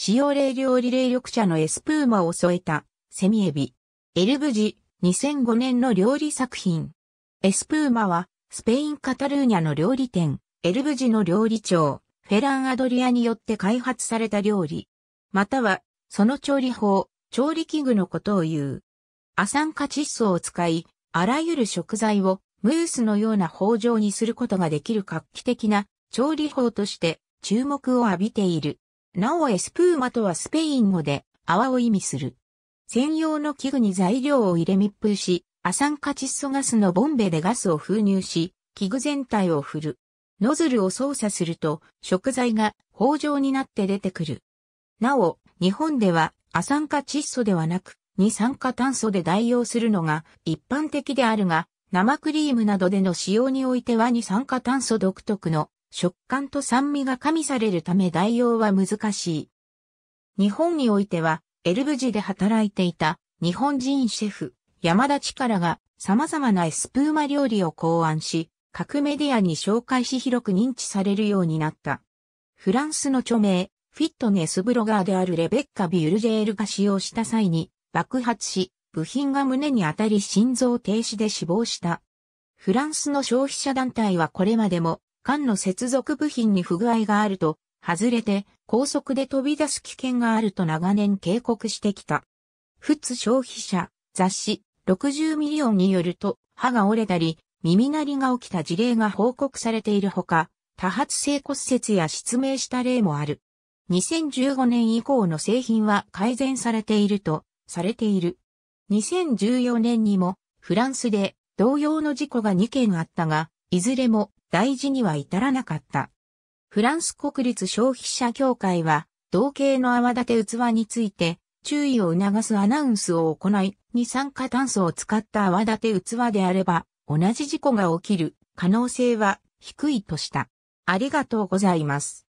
使用冷料理冷緑茶のエスプーマを添えた、セミエビ。エルブジ、2005年の料理作品。エスプーマは、スペイン・カタルーニャの料理店、エルブジの料理長、フェラン・アドリアによって開発された料理。または、その調理法、調理器具のことを言う。アサンカチッソを使い、あらゆる食材をムースのような包状にすることができる画期的な調理法として注目を浴びている。なおエスプーマとはスペイン語で泡を意味する。専用の器具に材料を入れ密封し、亜酸化窒素ガスのボンベでガスを封入し、器具全体を振る。ノズルを操作すると食材が包状になって出てくる。なお、日本では亜酸化窒素ではなく二酸化炭素で代用するのが一般的であるが、生クリームなどでの使用においては二酸化炭素独特の食感と酸味が加味されるため代用は難しい。日本においては、エルブジで働いていた日本人シェフ、山田力が様々なエスプーマ料理を考案し、各メディアに紹介し広く認知されるようになった。フランスの著名、フィットネスブロガーであるレベッカ・ビュルジェールが使用した際に爆発し、部品が胸に当たり心臓停止で死亡した。フランスの消費者団体はこれまでも間の接続部品に不具合があると、外れて高速で飛び出す危険があると長年警告してきた。ツ消費者、雑誌、60ミリオンによると、歯が折れたり、耳鳴りが起きた事例が報告されているほか、多発性骨折や失明した例もある。2015年以降の製品は改善されていると、されている。2014年にも、フランスで同様の事故が2件あったが、いずれも大事には至らなかった。フランス国立消費者協会は、同型の泡立て器について、注意を促すアナウンスを行い、二酸化炭素を使った泡立て器であれば、同じ事故が起きる可能性は低いとした。ありがとうございます。